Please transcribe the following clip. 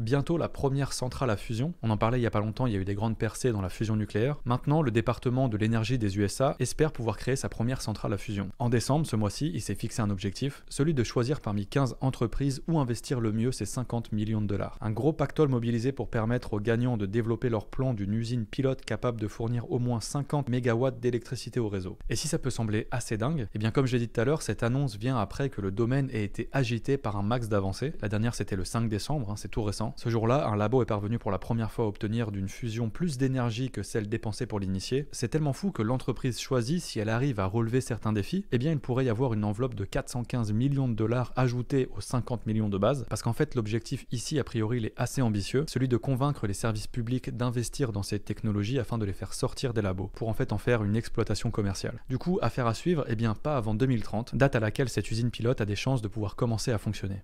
bientôt la première centrale à fusion. On en parlait il n'y a pas longtemps, il y a eu des grandes percées dans la fusion nucléaire. Maintenant, le département de l'énergie des USA espère pouvoir créer sa première centrale à fusion. En décembre, ce mois-ci, il s'est fixé un objectif, celui de choisir parmi 15 entreprises où investir le mieux ses 50 millions de dollars. Un gros pactole mobilisé pour permettre aux gagnants de développer leur plan d'une usine pilote capable de fournir au moins 50 MW d'électricité au réseau. Et si ça peut sembler assez dingue, et eh bien comme j'ai dit tout à l'heure, cette annonce vient après que le domaine ait été agité par un max d'avancées. La dernière c'était le 5 décembre, hein, c'est tout récent. Ce jour-là, un labo est parvenu pour la première fois à obtenir d'une fusion plus d'énergie que celle dépensée pour l'initier. C'est tellement fou que l'entreprise choisit, si elle arrive à relever certains défis, eh bien il pourrait y avoir une enveloppe de 415 millions de dollars ajoutée aux 50 millions de base, parce qu'en fait l'objectif ici, a priori, il est assez ambitieux, celui de convaincre les services publics d'investir dans ces technologies afin de les faire sortir des labos, pour en fait en faire une exploitation commerciale. Du coup, affaire à suivre, eh bien pas avant 2030, date à laquelle cette usine pilote a des chances de pouvoir commencer à fonctionner.